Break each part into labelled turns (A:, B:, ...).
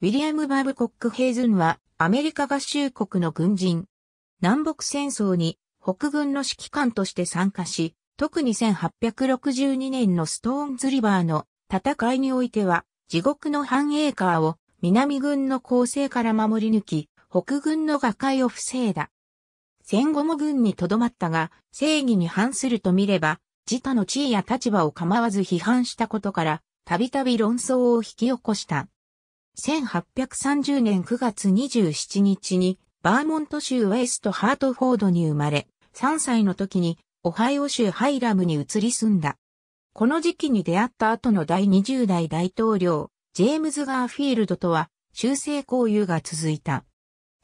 A: ウィリアム・バブコック・ヘイズンはアメリカ合衆国の軍人。南北戦争に北軍の指揮官として参加し、特に1862年のストーンズリバーの戦いにおいては、地獄の繁栄カーを南軍の攻勢から守り抜き、北軍の瓦解を防いだ。戦後も軍に留まったが、正義に反すると見れば、自他の地位や立場を構わず批判したことから、たびたび論争を引き起こした。1830年9月27日にバーモント州ウェストハートフォードに生まれ、3歳の時にオハイオ州ハイラムに移り住んだ。この時期に出会った後の第20代大統領、ジェームズ・ガーフィールドとは修正交友が続いた。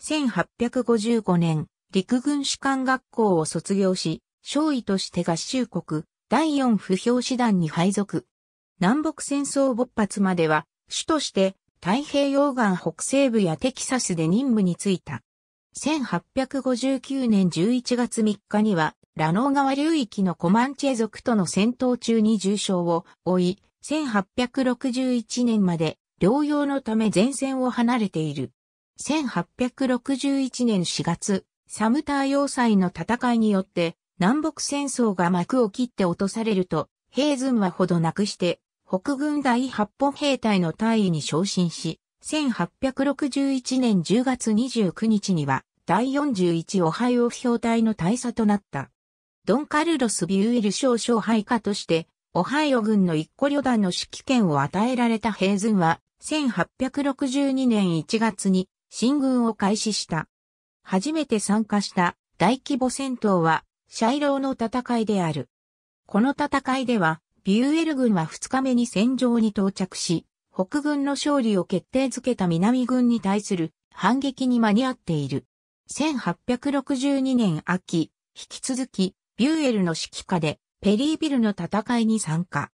A: 1855年、陸軍士官学校を卒業し、少尉として合衆国第4不評師団に配属。南北戦争勃発までは、主として太平洋岸北西部やテキサスで任務に就いた。1859年11月3日には、ラノー川流域のコマンチェ族との戦闘中に重傷を負い、1861年まで療養のため前線を離れている。1861年4月、サムター要塞の戦いによって南北戦争が幕を切って落とされると、ヘイズンはほどなくして北軍第八歩兵隊の大尉に昇進し、1861年10月29日には、第41オハイオ表隊の大佐となった。ドン・カルロス・ビューエル少将配下として、オハイオ軍の一個旅団の指揮権を与えられた平軍は、1862年1月に進軍を開始した。初めて参加した大規模戦闘は、シャイローの戦いである。この戦いでは、ビューエル軍は2日目に戦場に到着し、北軍の勝利を決定づけた南軍に対する反撃に間に合っている。1862年秋、引き続き、ビューエルの指揮下で、ペリービルの戦いに参加。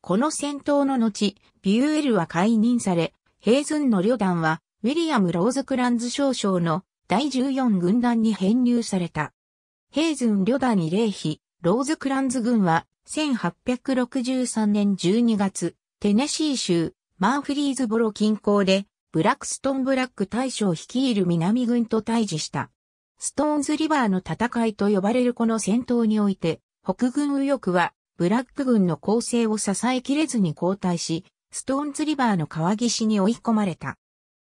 A: この戦闘の後、ビューエルは解任され、ヘイズンの旅団は、ウィリアム・ローズクランズ少将の第14軍団に編入された。ヘイズン旅団に礼儀、ローズクランズ軍は1863年12月、テネシー州、マンフリーズボロ近郊で、ブラックストンブラック大将率いる南軍と対峙した。ストーンズリバーの戦いと呼ばれるこの戦闘において、北軍右翼は、ブラック軍の攻勢を支えきれずに後退し、ストーンズリバーの川岸に追い込まれた。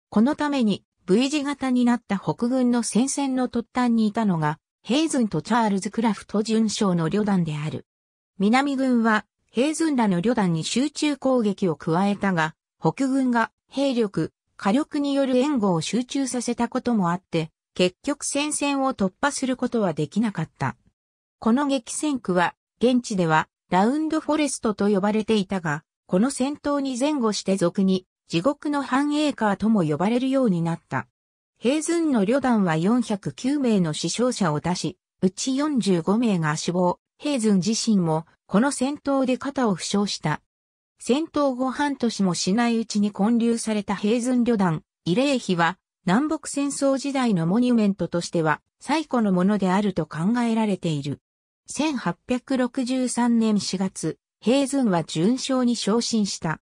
A: このために、V 字型になった北軍の戦線の突端にいたのが、ヘイズンとチャールズ・クラフト巡将の旅団である。南軍は、平津らの旅団に集中攻撃を加えたが、北軍が兵力、火力による援護を集中させたこともあって、結局戦線を突破することはできなかった。この激戦区は、現地では、ラウンドフォレストと呼ばれていたが、この戦闘に前後して俗に、地獄の繁栄カーとも呼ばれるようになった。平津の旅団は409名の死傷者を出し、うち45名が死亡、ヘイズン自身もこの戦闘で肩を負傷した。戦闘後半年もしないうちに建立されたヘイズン旅団、慰霊碑は南北戦争時代のモニュメントとしては最古のものであると考えられている。1863年4月、ヘイズンは準将に昇進した。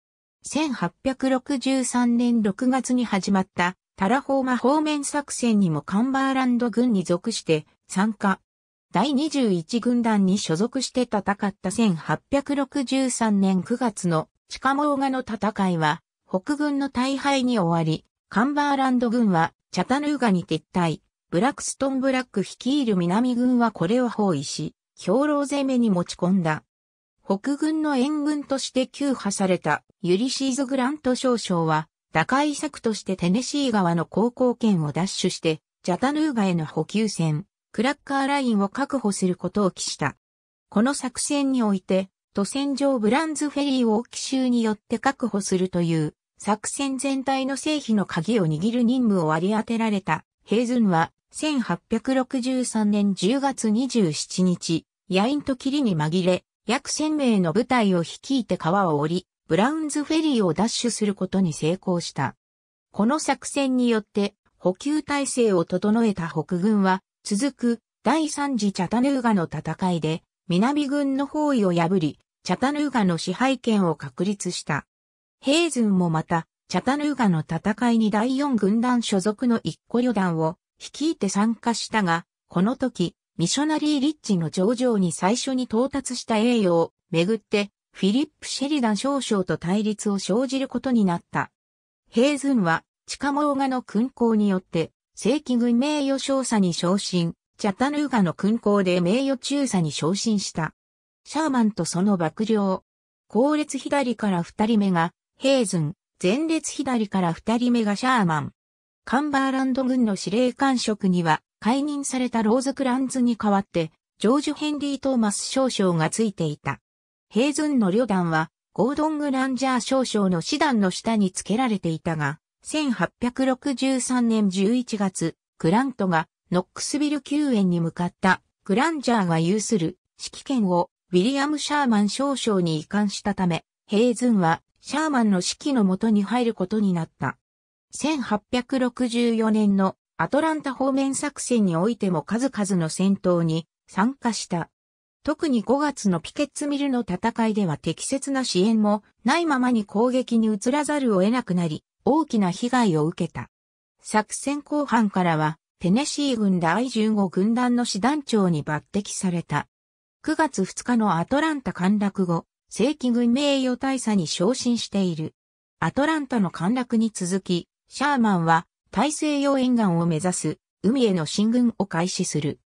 A: 1863年6月に始まったタラホーマ方面作戦にもカンバーランド軍に属して参加。第21軍団に所属して戦った1863年9月の地下モーの戦いは北軍の大敗に終わり、カンバーランド軍はチャタヌーガに撤退、ブラックストンブラック率いる南軍はこれを包囲し、兵糧攻めに持ち込んだ。北軍の援軍として救破されたユリシーズ・グラント少将は、打開策としてテネシー川の高校圏を奪取して、ジャタヌーガへの補給船、クラッカーラインを確保することを期した。この作戦において、都船上ブランズフェリーを奇襲によって確保するという、作戦全体の成否の鍵を握る任務を割り当てられた。ヘイズンは、1863年10月27日、ヤインと霧に紛れ、約1000名の部隊を率いて川を降り、ブラウンズフェリーを奪取することに成功した。この作戦によって、補給体制を整えた北軍は、続く第三次チャタヌーガの戦いで南軍の包囲を破り、チャタヌーガの支配権を確立した。ヘイズンもまた、チャタヌーガの戦いに第四軍団所属の一個旅団を率いて参加したが、この時、ミショナリー・リッチの上場に最初に到達した栄誉をめぐって、フィリップ・シェリダン少将と対立を生じることになった。ヘイズンは、地下モーガの勲功によって、正規軍名誉少佐に昇進、チャタヌーガの勲功で名誉中佐に昇進した。シャーマンとその幕僚。後列左から二人目が、ヘイズン、前列左から二人目がシャーマン。カンバーランド軍の司令官職には、解任されたローズ・クランズに代わって、ジョージ・ヘンリー・トーマス少将がついていた。ヘイズンの旅団は、ゴードン・グランジャー少将の師団の下につけられていたが、1863年11月、クラントがノックスビル救援に向かったグランジャーが有する指揮権をウィリアム・シャーマン少将に移管したため、ヘイズンはシャーマンの指揮のもとに入ることになった。1864年のアトランタ方面作戦においても数々の戦闘に参加した。特に5月のピケッツミルの戦いでは適切な支援もないままに攻撃に移らざるを得なくなり、大きな被害を受けた。作戦後半からは、テネシー軍第15軍団の師団長に抜擢された。9月2日のアトランタ陥落後、正規軍名誉大佐に昇進している。アトランタの陥落に続き、シャーマンは大西洋沿岸を目指す海への進軍を開始する。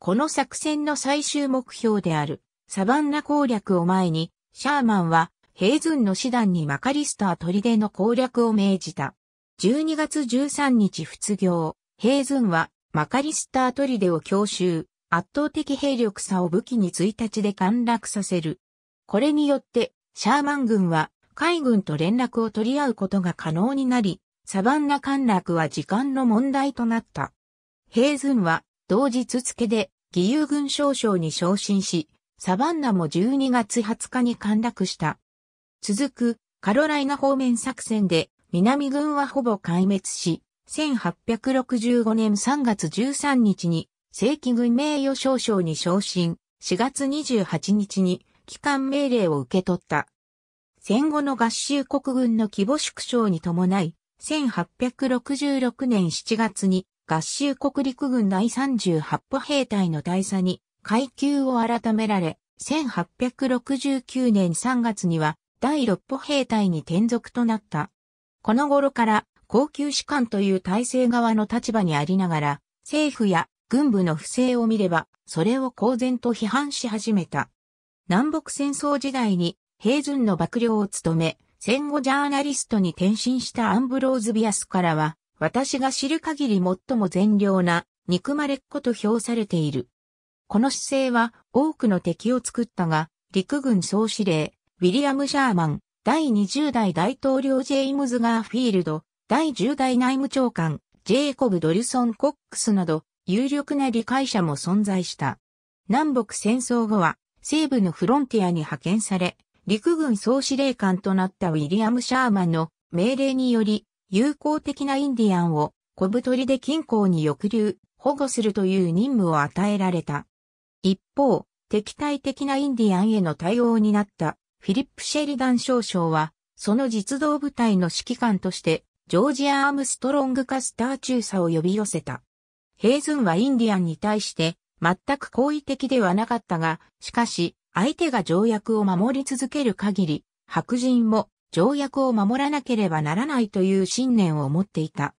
A: この作戦の最終目標であるサバンナ攻略を前に、シャーマンはヘイズンの師団にマカリスター砦の攻略を命じた。12月13日仏業、ヘイズンはマカリスター砦を強襲、圧倒的兵力差を武器に1日で陥落させる。これによって、シャーマン軍は海軍と連絡を取り合うことが可能になり、サバンナ陥落は時間の問題となった。ヘイズンは同日付で義勇軍少将に昇進し、サバンナも12月20日に陥落した。続くカロライナ方面作戦で南軍はほぼ壊滅し、1865年3月13日に正規軍名誉少将に昇進、4月28日に帰還命令を受け取った。戦後の合衆国軍の規模縮小に伴い、1866年7月に合衆国陸軍第38歩兵隊の大佐に階級を改められ、1869年3月には第六歩兵隊に転属となった。この頃から高級士官という体制側の立場にありながら、政府や軍部の不正を見れば、それを公然と批判し始めた。南北戦争時代に、平準の幕僚を務め、戦後ジャーナリストに転身したアンブローズ・ビアスからは、私が知る限り最も善良な、憎まれっ子と評されている。この姿勢は多くの敵を作ったが、陸軍総司令、ウィリアム・シャーマン、第20代大統領ジェイムズ・ガーフィールド、第10代内務長官、ジェイコブ・ドルソン・コックスなど、有力な理解者も存在した。南北戦争後は、西部のフロンティアに派遣され、陸軍総司令官となったウィリアム・シャーマンの命令により、友好的なインディアンを小太りで近郊に抑留、保護するという任務を与えられた。一方、敵対的なインディアンへの対応になったフィリップ・シェリダン少将は、その実動部隊の指揮官として、ジョージ・アームストロング・カスター中佐を呼び寄せた。ヘイズンはインディアンに対して、全く好意的ではなかったが、しかし、相手が条約を守り続ける限り、白人も条約を守らなければならないという信念を持っていた。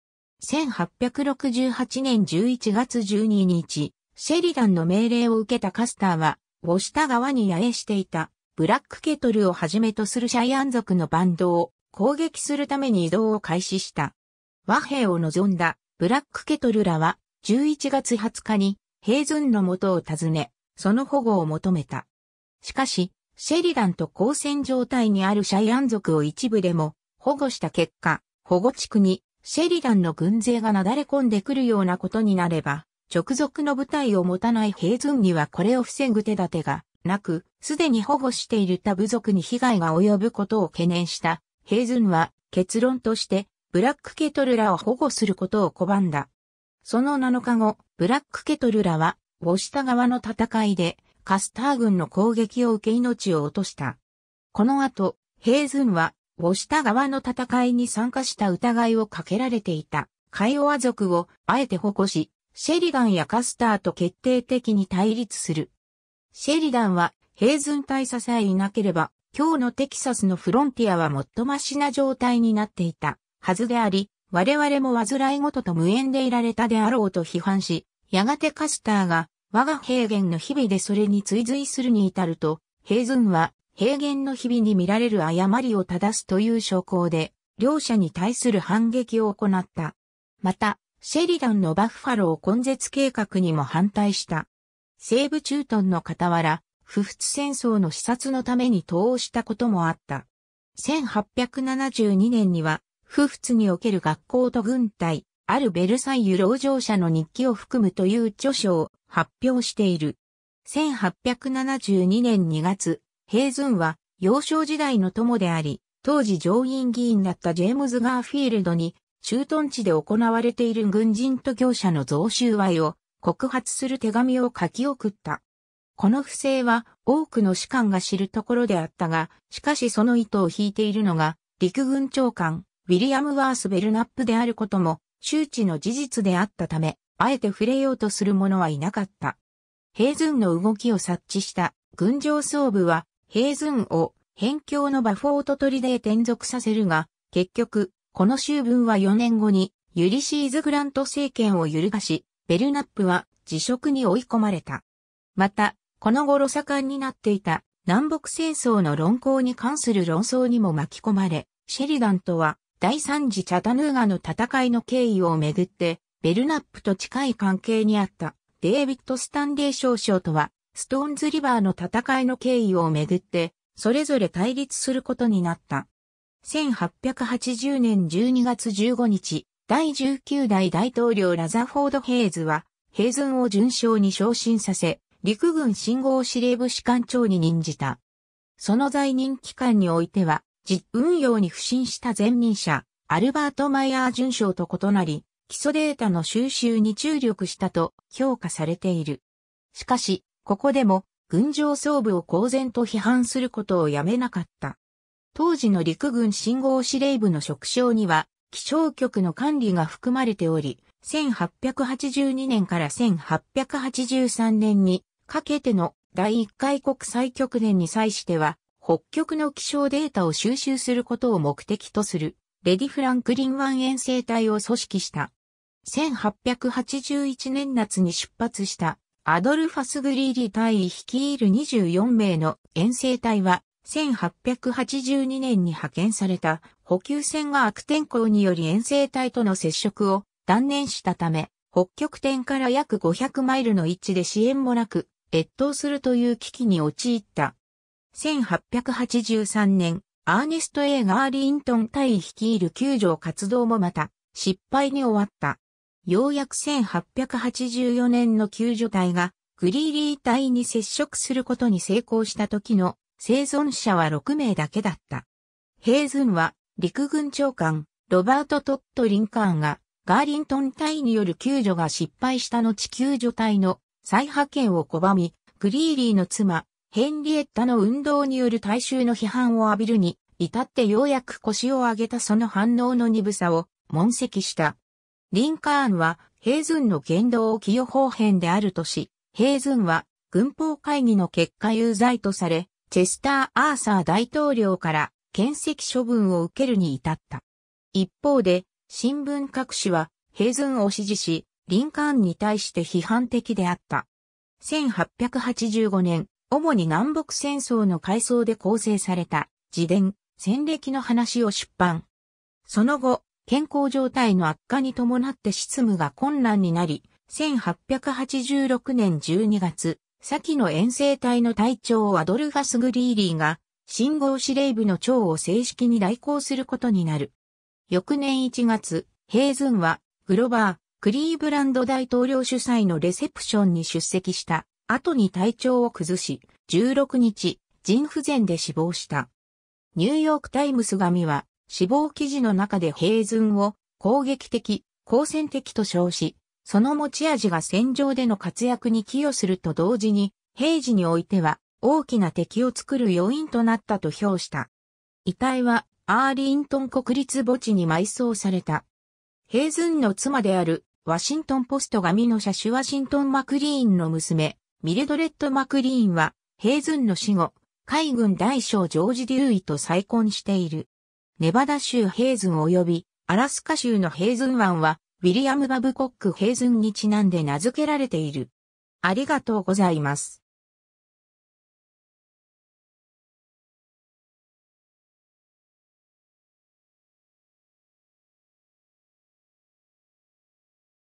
A: 1868年11月12日、シェリダンの命令を受けたカスターは、押しシ側タ川に野営していた。ブラックケトルをはじめとするシャイアン族のバンドを攻撃するために移動を開始した。和平を望んだブラックケトルらは11月20日にヘイズンの元を訪ね、その保護を求めた。しかし、シェリダンと交戦状態にあるシャイアン族を一部でも保護した結果、保護地区にシェリダンの軍勢がなだれ込んでくるようなことになれば、直属の部隊を持たないヘイズンにはこれを防ぐ手立てがなく、すでに保護している他部族に被害が及ぶことを懸念したヘイズンは結論としてブラックケトルラを保護することを拒んだ。その7日後、ブラックケトルラはウォシタ側の戦いでカスター軍の攻撃を受け命を落とした。この後、ヘイズンはウォシタ側の戦いに参加した疑いをかけられていたカイオワ族をあえて保護し、シェリガンやカスターと決定的に対立する。シェリダンは、平ン大佐さえいなければ、今日のテキサスのフロンティアはもっとましな状態になっていたはずであり、我々も煩いごとと無縁でいられたであろうと批判し、やがてカスターが我が平原の日々でそれに追随するに至ると、平ンは平原の日々に見られる誤りを正すという証拠で、両者に対する反撃を行った。また、シェリダンのバッファロー根絶計画にも反対した。西部駐屯の傍ら、不仏戦争の視察のために投をしたこともあった。1872年には、不仏における学校と軍隊、あるベルサイユ老城者の日記を含むという著書を発表している。1872年2月、ヘイズンは幼少時代の友であり、当時上院議員だったジェームズ・ガーフィールドに、駐屯地で行われている軍人と業者の増収賄を告発する手紙を書き送った。この不正は多くの士官が知るところであったが、しかしその糸を引いているのが陸軍長官ウィリアム・ワース・ベルナップであることも周知の事実であったため、あえて触れようとする者はいなかった。ヘイズンの動きを察知した軍上総部はヘイズンを辺境のバフォート取りで転属させるが、結局、この修分は4年後にユリシーズ・グラント政権を揺るがし、ベルナップは辞職に追い込まれた。また、この頃盛んになっていた南北戦争の論考に関する論争にも巻き込まれ、シェリダンとは第三次チャタヌーガの戦いの経緯をめぐって、ベルナップと近い関係にあったデイビッド・スタンレー少将とは、ストーンズ・リバーの戦いの経緯をめぐって、それぞれ対立することになった。1880年12月15日、第19代大統領ラザフォード・ヘイズは、ヘイズンを順将に昇進させ、陸軍信号司令部士官長に任じた。その在任期間においては、実運用に不審した前任者、アルバート・マイヤー順将と異なり、基礎データの収集に注力したと評価されている。しかし、ここでも、軍上総部を公然と批判することをやめなかった。当時の陸軍信号司令部の職掌には、気象局の管理が含まれており、1882年から1883年にかけての第1回国際局年に際しては、北極の気象データを収集することを目的とする、レディ・フランクリン湾遠征隊を組織した。1881年夏に出発したアドルファス・グリーリー隊率いる24名の遠征隊は1882年に派遣された補給船が悪天候により遠征隊との接触を断念したため、北極点から約500マイルの位置で支援もなく、越冬するという危機に陥った。1883年、アーネスト・ A・ ガーリントン隊率いる救助活動もまた、失敗に終わった。ようやく1884年の救助隊が、グリーリー隊に接触することに成功した時の生存者は6名だけだった。ヘイズンは陸軍長官、ロバート・トット・リンカーンが、ガーリントン隊による救助が失敗した後救助隊の再派遣を拒み、クリーリーの妻、ヘンリエッタの運動による大衆の批判を浴びるに、至ってようやく腰を上げたその反応の鈍さを、問責した。リンカーンは、ヘイズンの言動を寄与方変であるとし、ヘイズンは、軍法会議の結果有罪とされ、チェスター・アーサー大統領から検責処分を受けるに至った。一方で、新聞各紙は、ヘイズンを支持し、リンカーンに対して批判的であった。1885年、主に南北戦争の回想で構成された、自伝、戦歴の話を出版。その後、健康状態の悪化に伴って執務が困難になり、1886年12月、先の遠征隊の隊長アドルファス・グリーリーが信号司令部の長を正式に来航することになる。翌年1月、ヘイズンは、グロバー、クリーブランド大統領主催のレセプションに出席した後に体調を崩し、16日、腎不全で死亡した。ニューヨークタイムス紙は、死亡記事の中でヘイズンを攻撃的、好戦的と称し、その持ち味が戦場での活躍に寄与すると同時に、平時においては大きな敵を作る要因となったと評した。遺体はアーリントン国立墓地に埋葬された。ヘイズンの妻であるワシントンポスト紙の写種。ワシントン・マクリーンの娘、ミレドレッド・マクリーンは、ヘイズンの死後、海軍大将ジョージ・デューイと再婚している。ネバダ州ヘイズン及びアラスカ州のヘイズン湾は、ウィリアム・バブコック・ヘイズンにちなんで名付けられている。ありがとうございます。